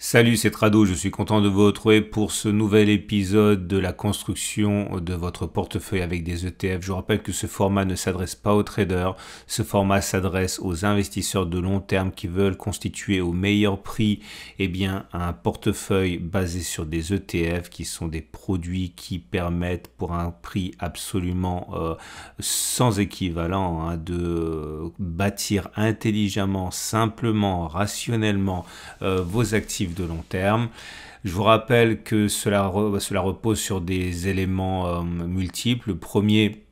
Salut, c'est Trado, je suis content de vous retrouver pour ce nouvel épisode de la construction de votre portefeuille avec des ETF. Je vous rappelle que ce format ne s'adresse pas aux traders, ce format s'adresse aux investisseurs de long terme qui veulent constituer au meilleur prix et eh bien, un portefeuille basé sur des ETF qui sont des produits qui permettent pour un prix absolument euh, sans équivalent hein, de euh, bâtir intelligemment, simplement, rationnellement euh, vos activités de long terme. Je vous rappelle que cela, repose sur des éléments euh, multiples. Le premier,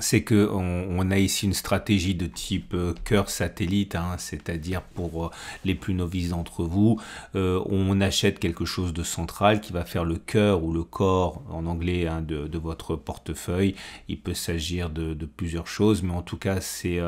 c'est que on, a ici une stratégie de type euh, cœur satellite, hein, c'est-à-dire pour euh, les plus novices d'entre vous, euh, on achète quelque chose de central qui va faire le cœur ou le corps en anglais hein, de, votre portefeuille. Il peut s'agir de, plusieurs choses, mais en tout cas c'est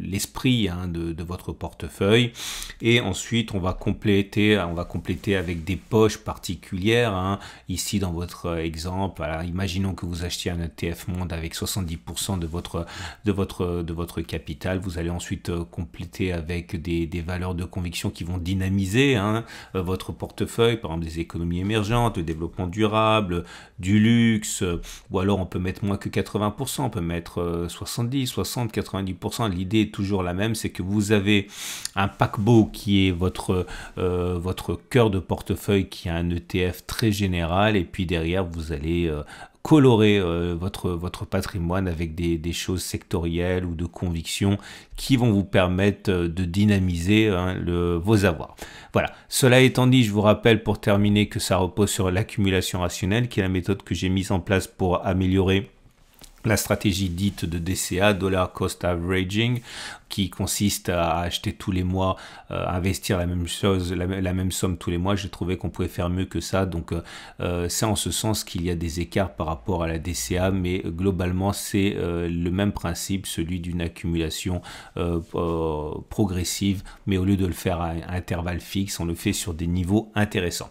l'esprit hein, de, votre portefeuille. Et ensuite on va compléter, on va compléter avec des poches particulières. Ici dans votre exemple, imaginons que vous achetiez un ETF monde avec 70% de votre, de, votre, de votre capital. Vous allez ensuite euh, compléter avec des, valeurs de conviction qui vont dynamiser hein, euh, votre portefeuille, par exemple des économies émergentes, le développement durable, du luxe, euh, ou alors on peut mettre moins que 80%, on peut mettre 70, 60, 90%. L'idée est toujours la même, c'est que vous avez un paquebot qui est votre, votre cœur de portefeuille qui a un ETF très général, et puis derrière vous allez colorer euh, votre, votre patrimoine avec des, des, choses sectorielles ou de convictions qui vont vous permettre euh, de dynamiser hein, le, vos avoirs. Voilà, cela étant dit, je vous rappelle pour terminer que ça repose sur l'accumulation rationnelle, qui est la méthode que j'ai mise en place pour améliorer la stratégie dite de DCA, Dollar Cost Averaging, qui consiste à acheter tous les mois, euh, investir la même chose, la, même somme tous les mois, j'ai trouvé qu'on pouvait faire mieux que ça. Donc euh, euh, c'est en ce sens qu'il y a des écarts par rapport à la DCA, mais globalement c'est le même principe, celui d'une accumulation progressive, mais au lieu de le faire à intervalles fixes, on le fait sur des niveaux intéressants.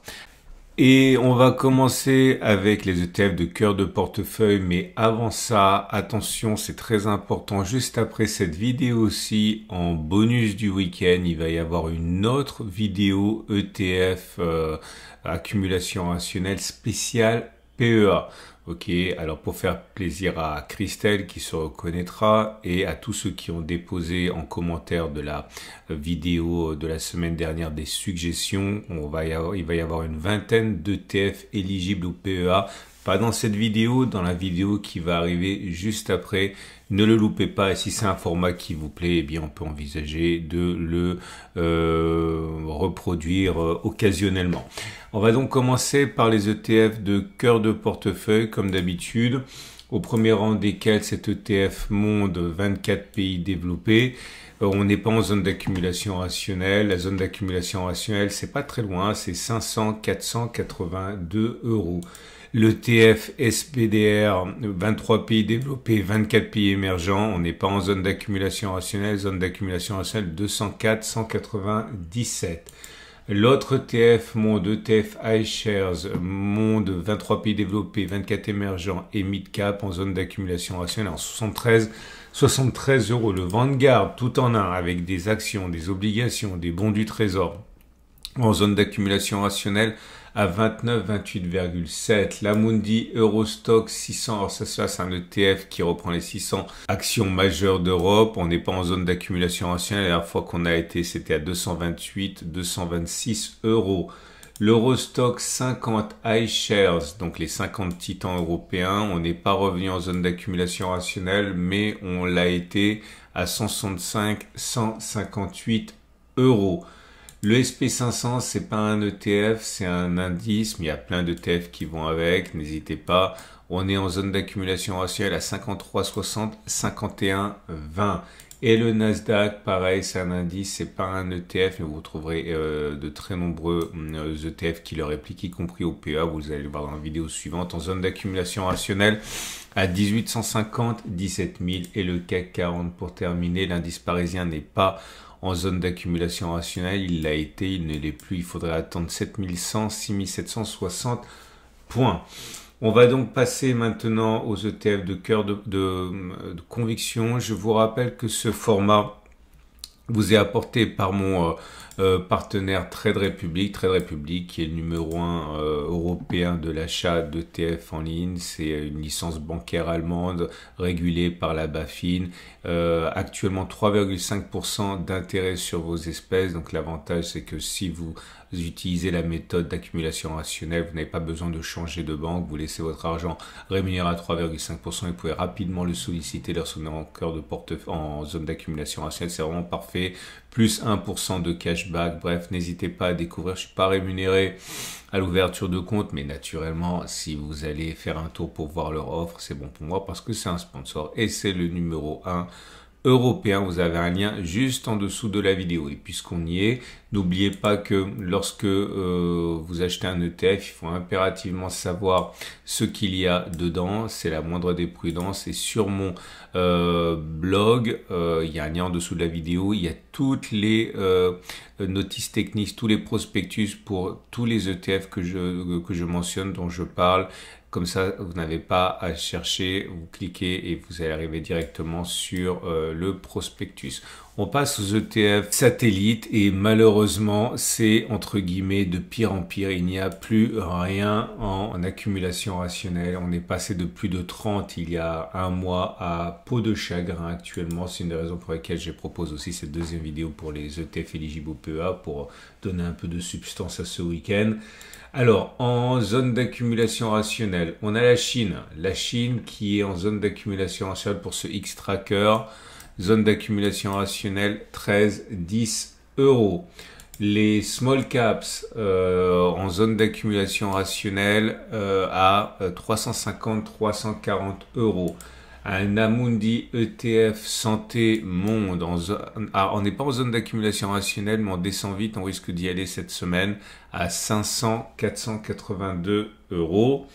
Et on va commencer avec les ETF de cœur de portefeuille, mais avant ça, attention, c'est très important, juste après cette vidéo aussi, en bonus du week-end, il va y avoir une autre vidéo ETF euh, accumulation rationnelle spéciale PEA. Ok, alors pour faire plaisir à Christelle qui se reconnaîtra et à tous ceux qui ont déposé en commentaire de la vidéo de la semaine dernière des suggestions, on va il va y avoir une vingtaine d'ETF éligibles au PEA pas dans cette vidéo, dans la vidéo qui va arriver juste après. Ne le loupez pas et si c'est un format qui vous plaît, eh bien on peut envisager de le euh, reproduire euh, occasionnellement. On va donc commencer par les ETF de cœur de portefeuille comme d'habitude. Au premier rang desquels cet ETF monde 24 pays développés euh, on n'est pas en zone d'accumulation rationnelle. La zone d'accumulation rationnelle, c'est pas très loin, c'est 500 482 euros le TF-SPDR, 23 pays développés, 24 pays émergents. On n'est pas en zone d'accumulation rationnelle, zone d'accumulation rationnelle 204, 197. L'autre e TF monde, ETF iShares, monde 23 pays développés, 24 émergents et mid-cap en zone d'accumulation rationnelle en 73, 73 euros. Le Vanguard, tout en un, avec des actions, des obligations, des bons du trésor, en zone d'accumulation rationnelle à 29,28,7. L'Amundi Eurostock 600, alors ça c'est un ETF qui reprend les 600 actions majeures d'Europe. On n'est pas en zone d'accumulation rationnelle. La dernière fois qu'on a été, c'était à 228, 226 euros. L'Eurostock 50 iShares, donc les 50 titans européens, on n'est pas revenu en zone d'accumulation rationnelle, mais on l'a été à 165, 158 euros. Le SP500, c'est pas un ETF, c'est un indice, mais il y a plein d'ETF qui vont avec, n'hésitez pas. On est en zone d'accumulation raciale à 53,60, 51,20. Et le Nasdaq, pareil, c'est un indice, c'est pas un ETF, mais vous trouverez euh, de très nombreux ETF euh, e qui le répliquent, y compris au PA. Vous allez le voir dans la vidéo suivante. En zone d'accumulation rationnelle, à 1850, 17000 et le CAC 40 pour terminer. L'indice parisien n'est pas en zone d'accumulation rationnelle. Il l'a été, il ne l'est plus. Il faudrait attendre 7100, 6760 points. On va donc passer maintenant aux ETF de cœur de, conviction. Je vous rappelle que ce format vous est apporté par mon euh, euh, partenaire Trade Republic. Trade Republic qui est le numéro 1 euh, européen de l'achat d'ETF en ligne. C'est euh, une licence bancaire allemande régulée par la BaFin. actuellement 3,5% d'intérêt sur vos espèces. Donc l'avantage c'est que si vous utilisez la méthode d'accumulation rationnelle, vous n'avez pas besoin de changer de banque. Vous laissez votre argent rémunéré à 3,5% et vous pouvez rapidement le solliciter lorsqu'on est en, cœur de portefeuille, en zone d'accumulation rationnelle. C'est vraiment parfait. Plus 1% de cash Bref, n'hésitez pas à découvrir. Je suis pas rémunéré à l'ouverture de compte, mais naturellement, si vous allez faire un tour pour voir leur offre, c'est bon pour moi parce que c'est un sponsor et c'est le numéro 1 européen. Vous avez un lien juste en dessous de la vidéo. Et puisqu'on y est, n'oubliez pas que lorsque euh, vous achetez un ETF, il faut impérativement savoir ce qu'il y a dedans. C'est la moindre des prudences. Et sur mon euh, blog, euh, il y a un lien en dessous de la vidéo. Il y a toutes les notices techniques, tous les prospectus pour tous les ETF que je, que je mentionne, dont je parle, comme ça, vous n'avez pas à chercher, vous cliquez et vous allez arriver directement sur euh, le prospectus on passe aux ETF satellites et malheureusement c'est entre guillemets de pire en pire. Il n'y a plus rien en, accumulation rationnelle. On est passé de plus de 30 il y a un mois à peau de chagrin actuellement. C'est une des raisons pour lesquelles je propose aussi cette deuxième vidéo pour les ETF éligibles au PEA pour donner un peu de substance à ce week-end. Alors, en zone d'accumulation rationnelle, on a la Chine. La Chine qui est en zone d'accumulation rationnelle pour ce X-Tracker. Zone d'accumulation rationnelle 13, 10 euros. Les small caps euh, en zone d'accumulation rationnelle euh, à 350-340 euh, euros. Un Amundi ETF Santé Monde. En ah, on n'est pas en zone d'accumulation rationnelle, mais on descend vite, on risque d'y aller cette semaine à 500-482 euros.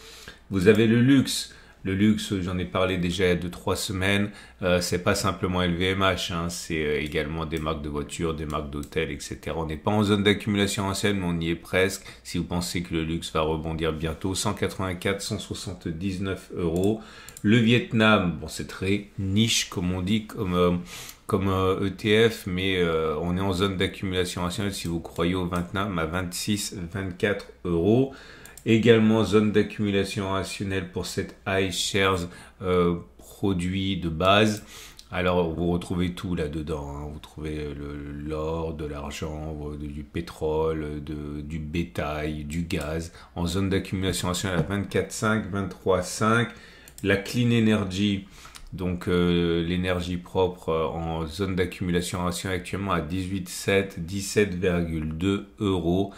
Vous avez le luxe le luxe, j'en ai parlé déjà il y a 2 trois semaines, euh, c'est pas simplement LVMH, hein, c'est euh, également des marques de voitures, des marques d'hôtels, etc. On n'est pas en zone d'accumulation ancienne, mais on y est presque. Si vous pensez que le luxe va rebondir bientôt, 184, 179 euros. Le Vietnam, bon, c'est très niche, comme on dit, comme... Euh, comme ETF, e mais on est en zone d'accumulation ancienne, si vous croyez au Vietnam, à 26, 24 euros. Également, zone d'accumulation rationnelle pour cette iShares euh, produit de base. Alors, vous retrouvez tout là-dedans. Hein. Vous trouvez l'or, de l'argent, euh, du pétrole, du bétail, du gaz. En zone d'accumulation rationnelle à 24,5, 23,5. La clean energy, donc euh, l'énergie propre euh, en zone d'accumulation rationnelle actuellement à 18,7, 17,2 euros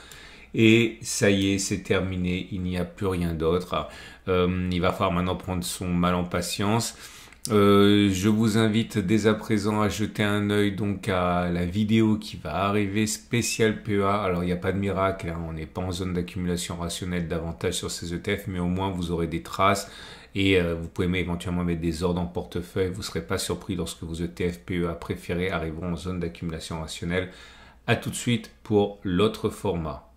et ça y est, c'est terminé, il n'y a plus rien d'autre. Euh, il va falloir maintenant prendre son mal en patience. Euh, je vous invite dès à présent à jeter un œil donc à la vidéo qui va arriver spéciale PEA. Alors il n'y a pas de miracle, hein. on n'est pas en zone d'accumulation rationnelle davantage sur ces ETF, mais au moins vous aurez des traces et euh, vous pouvez éventuellement mettre des ordres en portefeuille. Vous ne serez pas surpris lorsque vos ETF PEA préférés arriveront en zone d'accumulation rationnelle. A tout de suite pour l'autre format.